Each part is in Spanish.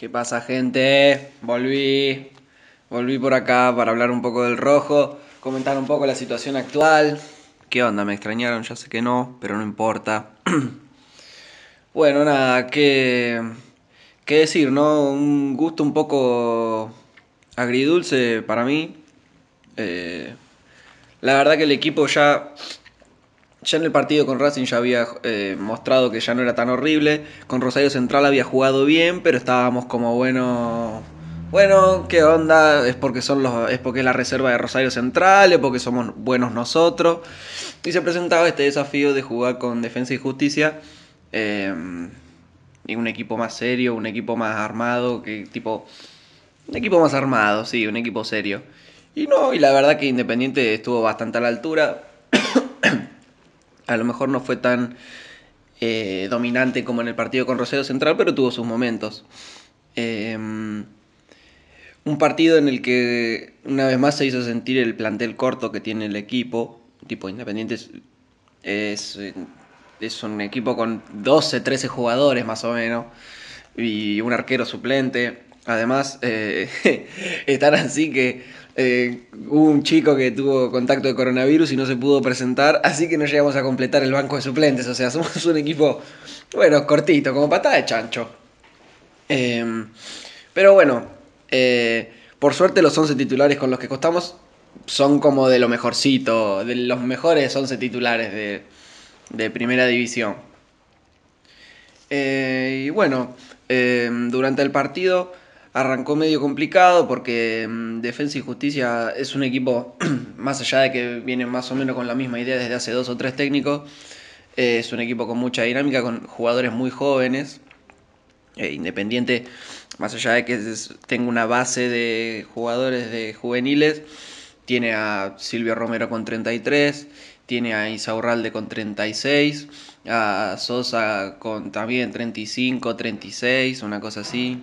¿Qué pasa gente? Volví, volví por acá para hablar un poco del rojo, comentar un poco la situación actual. ¿Qué onda? ¿Me extrañaron? Ya sé que no, pero no importa. bueno, nada, qué Qué decir, ¿no? Un gusto un poco agridulce para mí. Eh, la verdad que el equipo ya ya en el partido con Racing ya había eh, mostrado que ya no era tan horrible. Con Rosario Central había jugado bien, pero estábamos como bueno. Bueno, ¿qué onda? Es porque son los. es porque es la reserva de Rosario Central, es porque somos buenos nosotros. Y se presentaba este desafío de jugar con defensa y justicia. Eh, y un equipo más serio, un equipo más armado, que tipo. Un equipo más armado, sí, un equipo serio. Y no, y la verdad que Independiente estuvo bastante a la altura a lo mejor no fue tan eh, dominante como en el partido con Rosario Central, pero tuvo sus momentos. Em, un partido en el que una vez más se hizo sentir el plantel corto que tiene el equipo. Tipo Independiente es, un equipo con 12, 13 jugadores más o menos y un arquero suplente. Además, eh, están así que eh, hubo un chico que tuvo contacto de coronavirus y no se pudo presentar, así que no llegamos a completar el banco de suplentes. O sea, somos un equipo, bueno, cortito, como patada de chancho. Em, pero bueno, eh, por suerte los 11 titulares con los que costamos son como de lo mejorcito, de los mejores 11 titulares de, de primera división. Eh, y bueno, em, durante el partido arrancó medio complicado porque mm, Defensa y Justicia es un equipo, más allá de que viene más o menos con la misma idea desde hace dos o tres técnicos, eh, es un equipo con mucha dinámica, con jugadores muy jóvenes. Eh, independiente, más allá de que tenga una base de jugadores de juveniles, tiene a Silvio Romero con 33, tiene a Isaurralde con 36, a Sosa con también 35, 36, una cosa así.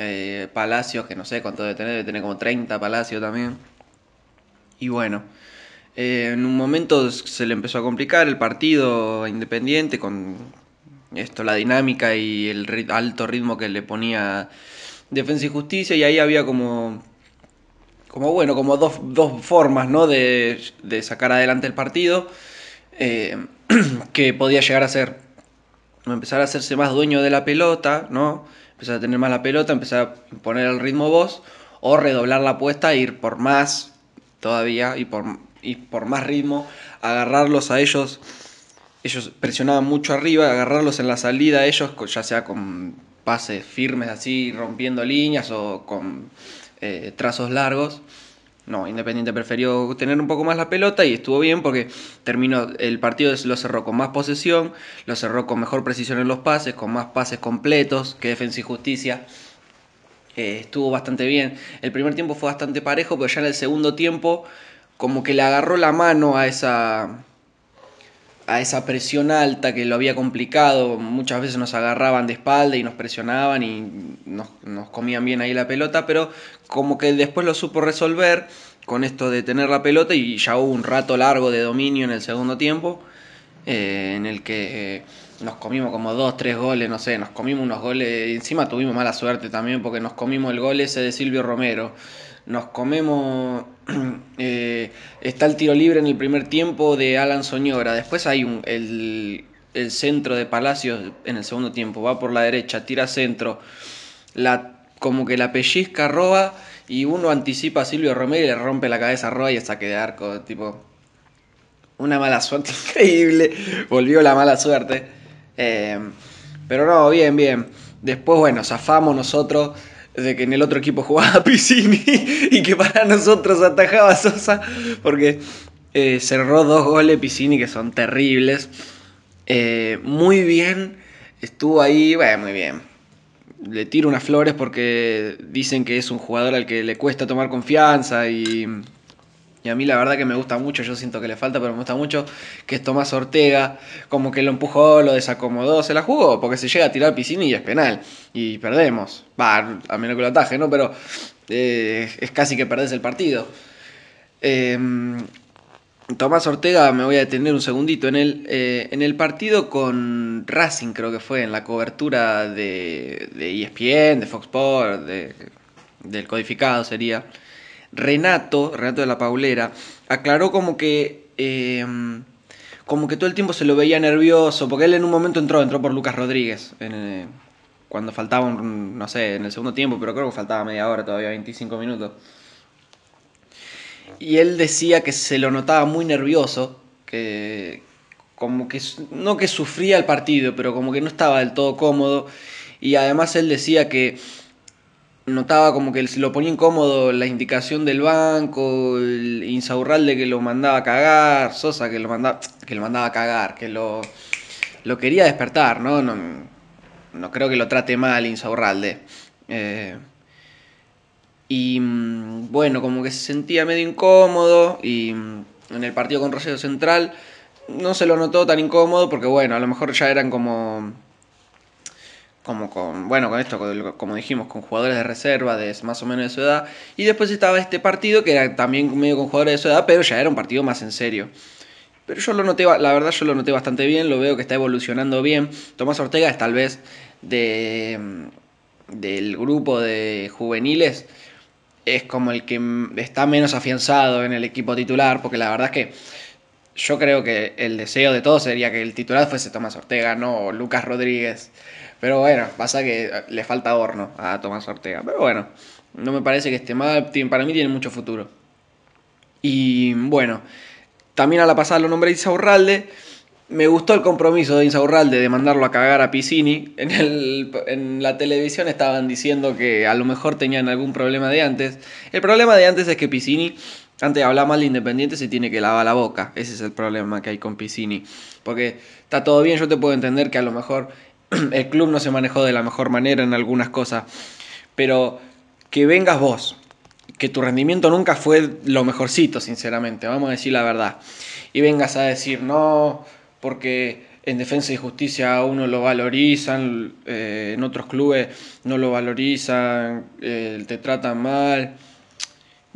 Eh, palacios, que no sé cuánto debe tener, debe tener como 30 palacios también. Y bueno, eh, en un momento se le empezó a complicar el partido independiente con esto, la dinámica y el alto ritmo que le ponía Defensa y Justicia, y ahí había como como bueno, como dos, formas ¿no? de, sacar adelante el partido eh, que podía llegar a ser empezar a hacerse más dueño de la pelota, ¿no? empezás a tener más la pelota, empecé a poner el ritmo vos, o redoblar la apuesta e ir por más todavía y por, por más ritmo, agarrarlos a ellos. Ellos presionaban mucho arriba, agarrarlos en la salida, ellos, ya sea con pases firmes así, rompiendo líneas o con eh, trazos largos. No, Independiente prefirió tener un poco más la pelota y estuvo bien porque terminó el partido lo cerró con más posesión, lo cerró con mejor precisión en los pases, con más pases completos que Defensa y Justicia. Eh, estuvo bastante bien. El primer tiempo fue bastante parejo, pero ya en el segundo tiempo como que le agarró la mano a esa a esa presión alta que lo había complicado. Muchas veces nos agarraban de espalda y nos presionaban y nos, comían bien ahí la pelota, pero como que después lo supo resolver con esto de tener la pelota y ya hubo un rato largo de dominio en el segundo tiempo eh, en el que... nos comimos como dos, tres goles, no sé, nos comimos unos goles, encima tuvimos mala suerte también porque nos comimos el gol ese de Silvio Romero, nos comemos. Eh, está el tiro libre en el primer tiempo de Alan Soñora. Después hay el, el, centro de Palacios en el segundo tiempo. Va por la derecha, tira centro. La, como que la pellizca roba y uno anticipa a Silvio Romero y le rompe la cabeza a y saque de arco. Tipo, una mala suerte increíble. Volvió la mala suerte. Eh, pero no, bien, bien. Después, bueno, zafamos nosotros de que en el otro equipo jugaba Piscini y que para nosotros atajaba Sosa, porque eh, cerró dos goles Piscini que son terribles. Eh, muy bien, estuvo ahí, bueno, muy bien. Le tiro unas flores porque dicen que es un jugador al que le cuesta tomar confianza y a mí la verdad que me gusta mucho, yo siento que le falta, pero me gusta mucho, que es Tomás Ortega, como que lo empujó, lo desacomodó, se la jugó, porque se llega a tirar piscina y es penal, y perdemos, va, a menos que lo ataje, ¿no? Pero eh, es casi que perdés el partido. Em, Tomás Ortega, me voy a detener un segundito, en el, eh, en el partido con Racing creo que fue, en la cobertura de, de ESPN, de Fox Sports, del codificado sería Renato, Renato de la Paulera, aclaró como que... Eh, como que todo el tiempo se lo veía nervioso, porque él en un momento entró, entró por Lucas Rodríguez, eh, cuando faltaba, no sé, en el segundo tiempo, pero creo que faltaba media hora todavía, 25 minutos. Y él decía que se lo notaba muy nervioso, que como que no que sufría el partido, pero como que no estaba del todo cómodo. Y además él decía que notaba como que lo ponía incómodo la indicación del banco, el Insaurralde que lo mandaba a cagar, Sosa que lo mandaba, que lo mandaba a cagar, que lo, lo quería despertar, ¿no? ¿no? creo que lo trate mal Insaurralde. Eh, y mm, bueno, como que se sentía medio incómodo y mm, en el partido con Rosario Central no se lo notó tan incómodo porque bueno, a lo mejor ya eran como como con, bueno, con esto, como dijimos, con jugadores de reserva de más o menos de su edad. Y después estaba este partido que era también medio con jugadores de su edad, pero ya era un partido más en serio. Pero yo lo noté, la verdad yo lo noté bastante bien, lo veo que está evolucionando bien. Tomás Ortega es tal vez de, mm, del grupo de juveniles, es como el que está menos afianzado en el equipo titular, porque la verdad es que yo creo que el deseo de todos sería que el titular fuese Tomás Ortega, no Lucas Rodríguez. Pero bueno, pasa que le falta horno a Tomás Ortega. Pero bueno, no me parece que este mal. Para mí tiene mucho futuro. Y bueno, también a la pasada lo nombré Insaurralde. Me gustó el compromiso de Insaurralde de mandarlo a cagar a Piscini. En, en, la televisión estaban diciendo que a lo mejor tenían algún problema de antes. El problema de antes es que Piscini antes habla mal de Independiente, se tiene que lavar la boca. Ese es el problema que hay con Piscini. Porque está todo bien, yo te puedo entender que a lo mejor el club no se manejó de la mejor manera en algunas cosas. Pero que vengas vos, que tu rendimiento nunca fue lo mejorcito, sinceramente, vamos a decir la verdad. Y vengas a decir, no, porque en defensa y justicia a uno lo valorizan, eh, en otros clubes no lo valorizan, eh, te tratan mal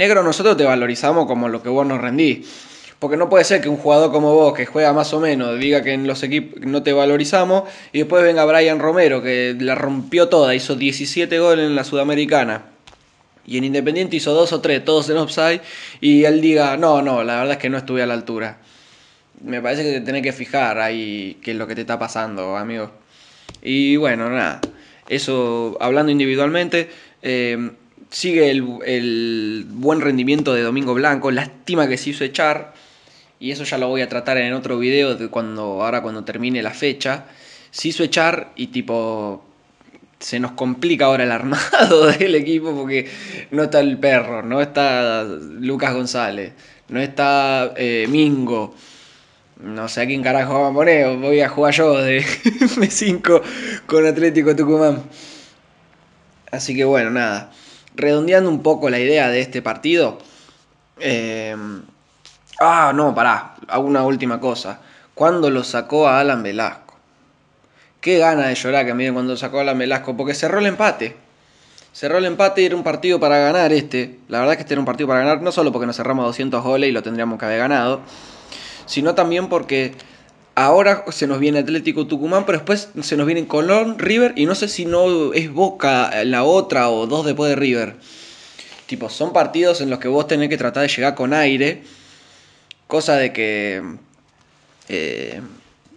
negro, nosotros te valorizamos como lo que vos nos rendís. Porque no puede ser que un jugador como vos, que juega más o menos, diga que en los equipos no te valorizamos, y después venga Brian Romero, que la rompió toda, hizo 17 goles en la Sudamericana. Y en Independiente hizo dos o tres, todos en offside, y él diga, no, no, la verdad es que no estuve a la altura. Me parece que te tenés que fijar ahí qué es lo que te está pasando, amigo. Y bueno, nada, eso hablando individualmente, eh, sigue el, buen rendimiento de Domingo Blanco. Lástima que se hizo echar. Y eso ya lo voy a tratar en otro video cuando, ahora cuando termine la fecha. Se hizo echar y tipo. Se nos complica ahora el armado del equipo porque no está el perro, no está Lucas González, no está eh, Mingo. No sé a quién carajo vamos a poner, voy a jugar yo de M5 con Atlético Tucumán. Así que bueno, nada redondeando un poco la idea de este partido. Eh, ah, no, pará, una última cosa. ¿Cuándo lo sacó a Alan Velasco? Qué gana de llorar que miren cuando sacó a Alan Velasco, porque cerró el empate. Cerró el empate y era un partido para ganar este. La verdad es que este era un partido para ganar, no solo porque nos cerramos 200 goles y lo tendríamos que haber ganado, sino también porque Ahora se nos viene Atlético Tucumán, pero después se nos viene Colón, River y no sé si no es Boca la otra o dos después de River. Tipo, son partidos en los que vos tenés que tratar de llegar con aire. Cosa de que... Eh,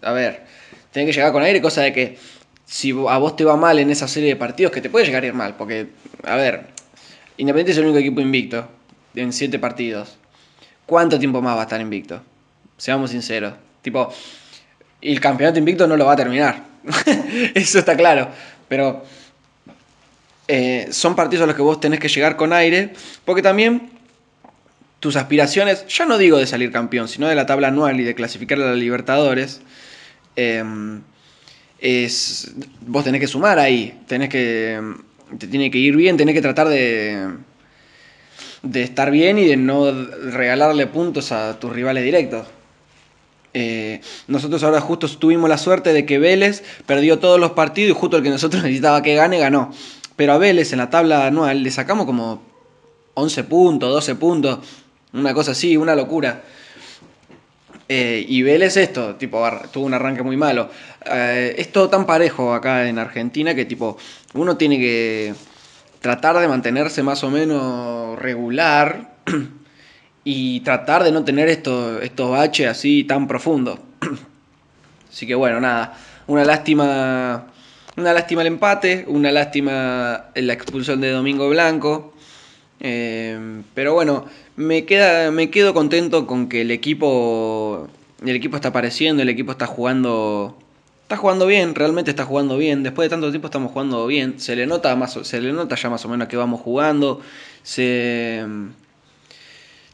a ver, tenés que llegar con aire, cosa de que si a vos te va mal en esa serie de partidos, que te puede llegar a ir mal, porque, a ver, Independiente es el único equipo invicto en siete partidos. ¿Cuánto tiempo más va a estar invicto? Seamos sinceros. Tipo, y el campeonato invicto no lo va a terminar. Eso está claro. Pero eh, son partidos a los que vos tenés que llegar con aire, porque también tus aspiraciones, ya no digo de salir campeón, sino de la tabla anual y de clasificar a la Libertadores, em, es, vos tenés que sumar ahí, tenés que, em, te tiene que ir bien, tenés que tratar de, de estar bien y de no regalarle puntos a tus rivales directos. Eh, nosotros ahora justo tuvimos la suerte de que Vélez perdió todos los partidos y justo el que nosotros necesitaba que gane, ganó. Pero a Vélez en la tabla anual le sacamos como 11 puntos, 12 puntos, una cosa así, una locura. Eh, y Vélez esto, tipo, tuvo un arranque muy malo. Eh, es todo tan parejo acá en Argentina que tipo, uno tiene que tratar de mantenerse más o menos regular y tratar de no tener estos, estos baches así tan profundos. así que bueno, nada, una lástima, una lástima el empate, una lástima la expulsión de Domingo Blanco. Eh, pero bueno, me, queda, me quedo contento con que el equipo, el equipo está apareciendo, el equipo está jugando está jugando bien, realmente está jugando bien. Después de tanto tiempo estamos jugando bien. Se le nota más, se le nota ya más o menos que vamos jugando. Se,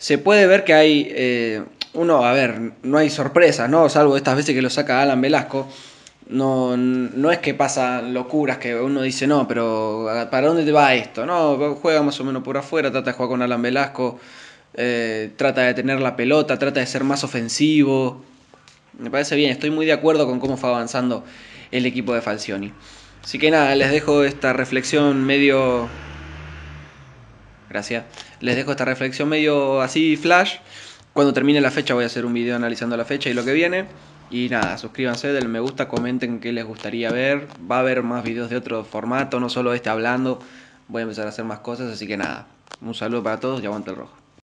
se puede ver que hay, eh, uno, a ver, no hay sorpresas, ¿no? Salvo estas veces que lo saca Alan Velasco. No, no es que pasan locuras que uno dice, no, pero ¿para dónde te va esto? No, juega más o menos por afuera, trata de jugar con Alan Velasco, eh, trata de tener la pelota, trata de ser más ofensivo. Me parece bien, estoy muy de acuerdo con cómo fue avanzando el equipo de Falcioni. Así que nada, les dejo esta reflexión medio gracias. Les dejo esta reflexión medio así, flash. Cuando termine la fecha voy a hacer un video analizando la fecha y lo que viene. Y nada, suscríbanse, denle me gusta, comenten qué les gustaría ver. Va a haber más videos de otro formato, no solo este hablando. Voy a empezar a hacer más cosas, así que nada. Un saludo para todos y aguante el rojo.